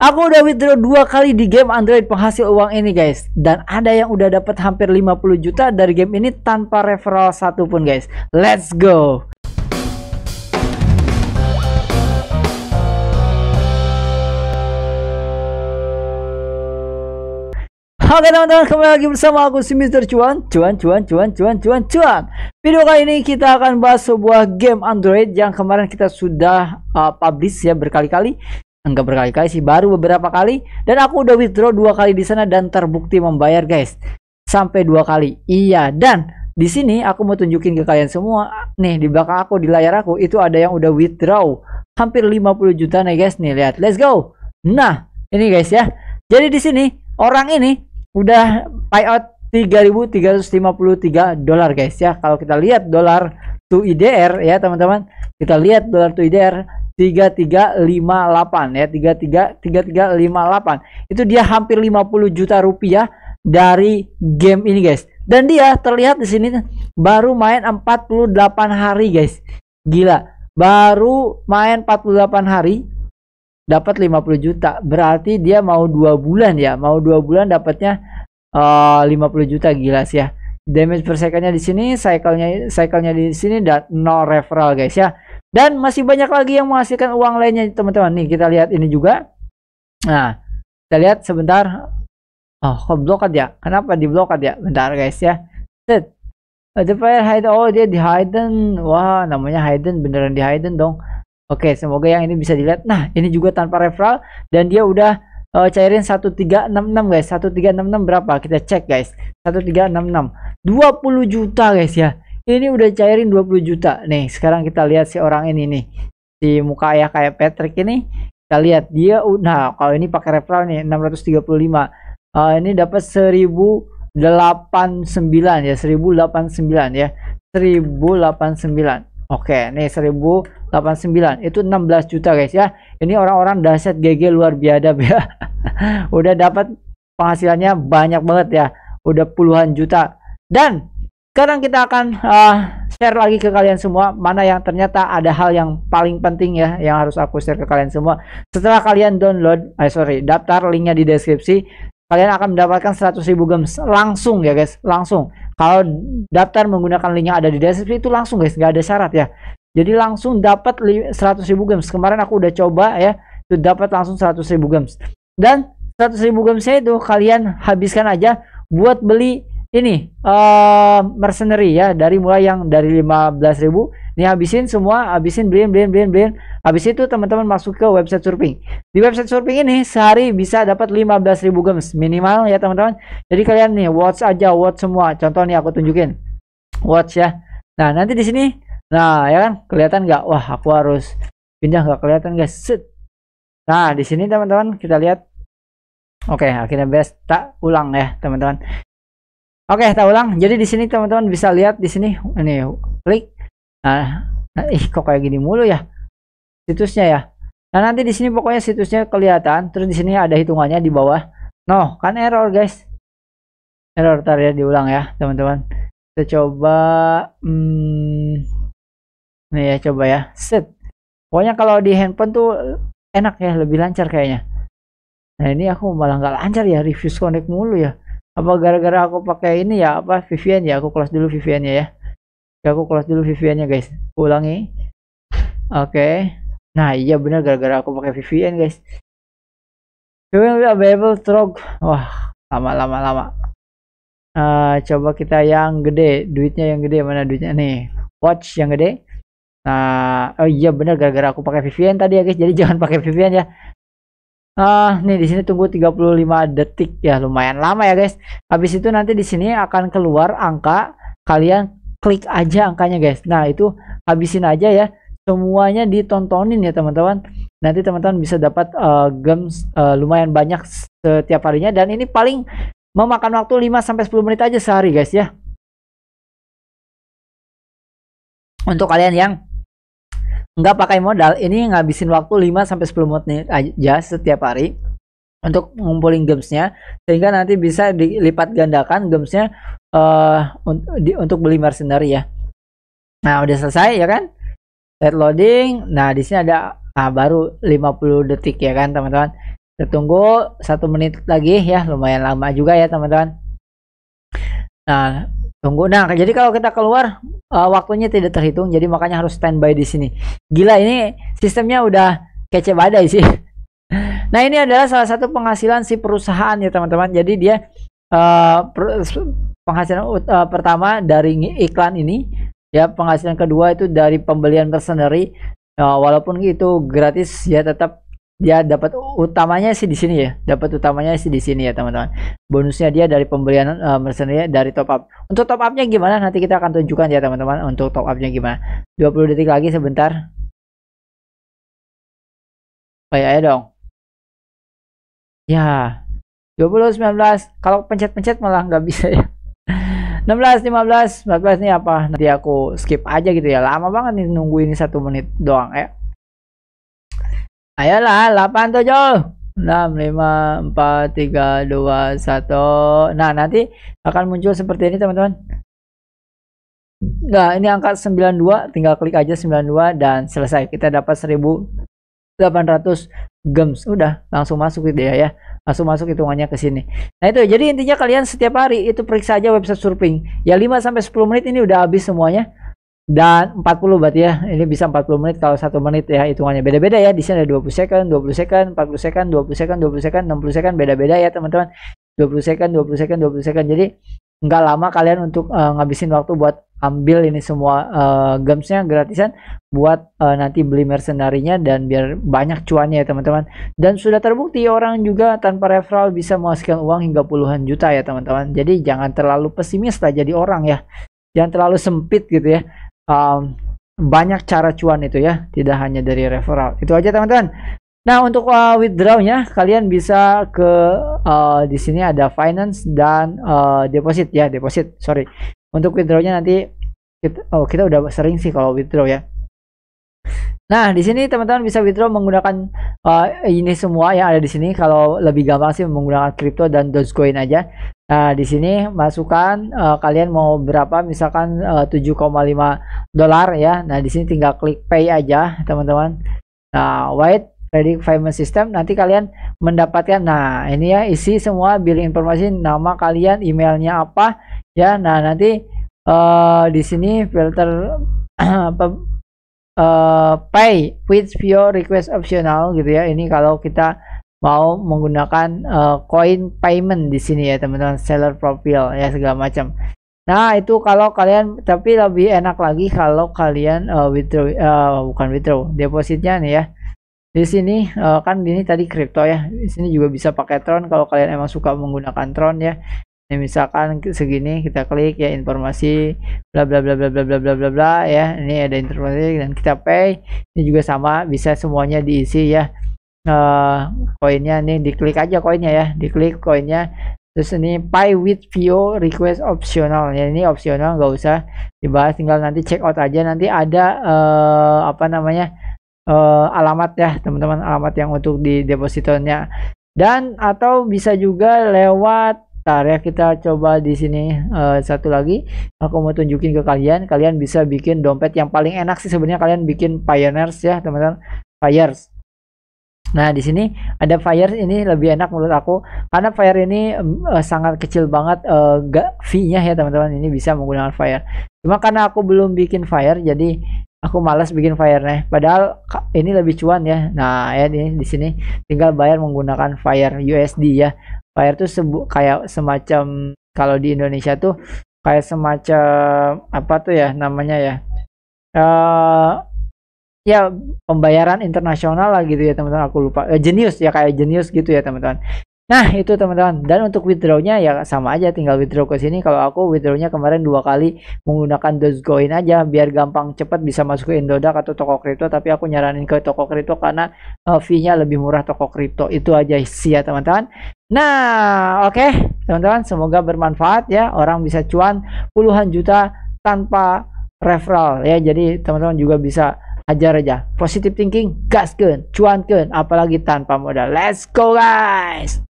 Aku udah withdraw dua kali di game Android penghasil uang ini guys Dan ada yang udah dapat hampir 50 juta dari game ini tanpa referral satupun guys Let's go Oke teman-teman kembali lagi bersama aku si Mr. Cuan Cuan Cuan Cuan Cuan Cuan Cuan Video kali ini kita akan bahas sebuah game Android yang kemarin kita sudah uh, publish ya berkali-kali enggak berkali-kali sih baru beberapa kali dan aku udah withdraw dua kali di sana dan terbukti membayar guys sampai dua kali iya dan di sini aku mau tunjukin ke kalian semua nih di belakang aku di layar aku itu ada yang udah withdraw hampir 50 juta nih guys nih lihat let's go nah ini guys ya jadi di sini orang ini udah payout 3.353 dolar guys ya kalau kita lihat dolar to IDR ya teman-teman kita lihat dolar to IDR 3358 ya 33 3358 itu dia hampir 50 juta rupiah dari game ini guys dan dia terlihat di sini baru main 48 hari guys gila baru main 48 hari dapat 50 juta berarti dia mau dua bulan ya mau dua bulan dapatnya eh, uh, 50 juta gila sih ya damage per secondnya di sini cyclenya nya di sini dan no referral guys ya dan masih banyak lagi yang menghasilkan uang lainnya, teman-teman. Nih, kita lihat ini juga. Nah, kita lihat sebentar. Oh, kok blokat ya? Kenapa blokat ya? Bentar guys ya. Set. The player hide. Oh, dia di hidden. Wah, namanya hidden. Beneran di hidden dong. Oke, okay, semoga yang ini bisa dilihat. Nah, ini juga tanpa referral. Dan dia udah uh, cairin 1366 guys 1366 berapa kita cek guys 1366 20 juta guys ya ini udah cairin 20 juta nih sekarang kita lihat si orang ini nih si muka ayah kayak Patrick ini kita lihat dia udah kalau ini pakai referral nih 635 uh, eh, ini dapat 1089 ya 1089 ya 1089 Oke, nih 1089 itu 16 juta guys ya. Ini orang-orang dahsyat GG luar biasa ya. Udah dapat penghasilannya banyak banget ya. Udah puluhan juta. Dan sekarang kita akan uh, share lagi ke kalian semua mana yang ternyata ada hal yang paling penting ya yang harus aku share ke kalian semua. Setelah kalian download, eh sorry, daftar linknya di deskripsi, kalian akan mendapatkan 100.000 gems langsung ya guys, langsung. Kalau daftar menggunakan link yang ada di deskripsi itu langsung guys, nggak ada syarat ya. Jadi langsung dapat 100.000 gems. Kemarin aku udah coba ya, itu dapat langsung 100.000 gems. Dan 100.000 gemsnya itu kalian habiskan aja buat beli ini uh, mercenary ya dari mulai yang dari 15.000 nih habisin semua habisin beliin beliin beliin beliin habis itu teman-teman masuk ke website surfing di website surfing ini sehari bisa dapat 15.000 gems minimal ya teman-teman jadi kalian nih watch aja watch semua contoh nih aku tunjukin watch ya nah nanti di sini nah ya kan kelihatan nggak wah aku harus pindah nggak kelihatan guys set nah di sini teman-teman kita lihat Oke, okay, akhirnya best tak ulang ya, teman-teman. Oke, okay, ulang. Jadi di sini teman-teman bisa lihat di sini ini klik. Nah, nah, ih kok kayak gini mulu ya situsnya ya. Nah, nanti di sini pokoknya situsnya kelihatan, terus di sini ada hitungannya di bawah. No, kan error, guys. Error tadi ya diulang ya, teman-teman. Kita coba hmm, nih ya coba ya. Set. Pokoknya kalau di handphone tuh enak ya, lebih lancar kayaknya. Nah, ini aku malah nggak lancar ya, review connect mulu ya apa gara-gara aku pakai ini ya apa Vivian ya aku close dulu Vivian ya ya aku close dulu Vivian ya guys ulangi oke okay. nah iya bener gara-gara aku pakai Vivian guys Vivian will available wah lama lama lama uh, coba kita yang gede duitnya yang gede mana duitnya nih watch yang gede Nah, oh iya bener gara-gara aku pakai Vivian tadi ya guys. Jadi jangan pakai Vivian ya. Uh, nih di sini tunggu 35 detik ya lumayan lama ya guys. Habis itu nanti di sini akan keluar angka kalian klik aja angkanya guys. Nah itu habisin aja ya semuanya ditontonin ya teman-teman. Nanti teman-teman bisa dapat uh, eh, games uh, eh, lumayan banyak setiap harinya dan ini paling memakan waktu 5 sampai 10 menit aja sehari guys ya. Untuk kalian yang nggak pakai modal ini ngabisin waktu 5 sampai 10 menit aja setiap hari untuk ngumpulin gamesnya sehingga nanti bisa dilipat gandakan gamesnya uh, di, untuk beli mercenary ya nah udah selesai ya kan set loading nah di sini ada nah baru 50 detik ya kan teman-teman kita tunggu satu menit lagi ya lumayan lama juga ya teman-teman nah Tunggu. Nah, jadi kalau kita keluar uh, waktunya tidak terhitung, jadi makanya harus standby di sini. Gila ini sistemnya udah kece badai sih. Nah, ini adalah salah satu penghasilan si perusahaan ya, teman-teman. Jadi dia uh, penghasilan uh, pertama dari iklan ini, ya penghasilan kedua itu dari pembelian mercenary. Uh, walaupun itu gratis ya tetap dia ya, dapat utamanya sih di sini ya dapat utamanya sih di sini ya teman-teman bonusnya dia dari pembelian uh, eh, mercenary dari top up untuk top upnya gimana nanti kita akan tunjukkan ya teman-teman untuk top upnya gimana 20 detik lagi sebentar kayaknya oh ayo dong ya 20 19 kalau pencet-pencet malah nggak bisa ya 16 15 14 ini apa nanti aku skip aja gitu ya lama banget nih nunggu ini satu menit doang ya Ayolah, 87. 6, 5, 4, 3, 2, 1. Nah, nanti akan muncul seperti ini, teman-teman. Nah, ini angka 92, tinggal klik aja 92 dan selesai. Kita dapat 1800 gems. Udah, langsung masuk gitu ya ya. Langsung masuk hitungannya ke sini. Nah, itu. Jadi intinya kalian setiap hari itu periksa aja website surfing. Ya 5 sampai 10 menit ini udah habis semuanya dan 40 berarti ya ini bisa 40 menit kalau satu menit ya hitungannya beda-beda ya di sini ada 20 second 20 second 40 second 20 second 20 second 60 second beda-beda ya teman-teman 20 second 20 second 20 second jadi nggak lama kalian untuk uh, ngabisin waktu buat ambil ini semua uh, gamesnya gratisan buat uh, nanti beli mercenarinya dan biar banyak cuannya ya teman-teman dan sudah terbukti orang juga tanpa referral bisa menghasilkan uang hingga puluhan juta ya teman-teman jadi jangan terlalu pesimis lah jadi orang ya jangan terlalu sempit gitu ya um, banyak cara cuan itu ya tidak hanya dari referral itu aja teman-teman nah untuk uh, withdrawnya kalian bisa ke uh, di sini ada finance dan uh, deposit ya deposit sorry untuk withdrawnya nanti kita, oh kita udah sering sih kalau withdraw ya Nah, di sini teman-teman bisa withdraw menggunakan uh, ini semua yang ada di sini. Kalau lebih gampang sih menggunakan crypto dan Dogecoin aja. Nah, di sini masukkan uh, kalian mau berapa misalkan uh, 7,5 dolar ya. Nah, di sini tinggal klik pay aja, teman-teman. Nah, white Ready Payment System nanti kalian mendapatkan nah ini ya isi semua billing informasi nama kalian emailnya apa ya nah nanti uh, di sini filter uh, pay with your request optional gitu ya ini kalau kita mau menggunakan uh, eh, coin payment di sini ya teman-teman seller profile ya segala macam Nah, itu kalau kalian tapi lebih enak lagi kalau kalian uh, withdraw uh, bukan withdraw, depositnya nih ya. Di sini uh, kan ini tadi kripto ya. Di sini juga bisa pakai Tron kalau kalian emang suka menggunakan Tron ya. Ini ya, misalkan segini kita klik ya informasi bla bla bla bla bla bla bla bla bla ya. Ini ada informasi dan kita pay. Ini juga sama bisa semuanya diisi ya koinnya uh, nih diklik aja koinnya ya diklik koinnya terus ini pay with view request opsional ya ini opsional nggak usah dibahas tinggal nanti check out aja nanti ada uh, apa namanya uh, alamat ya teman-teman alamat yang untuk di depositonya dan atau bisa juga lewat tar ya kita coba di sini uh, satu lagi aku mau tunjukin ke kalian kalian bisa bikin dompet yang paling enak sih sebenarnya kalian bikin pioneers ya teman-teman pioneers Nah, di sini ada Fire ini lebih enak menurut aku karena Fire ini uh, sangat kecil banget uh, eh, gak fee-nya ya teman-teman. Ini bisa menggunakan Fire. Cuma karena aku belum bikin Fire jadi aku malas bikin fire nih Padahal ini lebih cuan ya. Nah, ya di, di sini tinggal bayar menggunakan Fire USD ya. Fire tuh sebu kayak semacam kalau di Indonesia tuh kayak semacam apa tuh ya namanya ya. Uh, ya pembayaran internasional lah gitu ya teman-teman aku lupa eh, genius ya kayak genius gitu ya teman-teman nah itu teman-teman dan untuk withdrawnya ya sama aja tinggal withdraw ke sini kalau aku withdrawnya kemarin dua kali menggunakan Dogecoin aja biar gampang cepat bisa masuk ke Indodax atau toko kripto tapi aku nyaranin ke toko kripto karena uh, fee-nya lebih murah toko kripto itu aja sih ya teman-teman nah oke okay, teman-teman semoga bermanfaat ya orang bisa cuan puluhan juta tanpa referral ya jadi teman-teman juga bisa ajar aja positive thinking gaskan cuankan apalagi tanpa modal let's go guys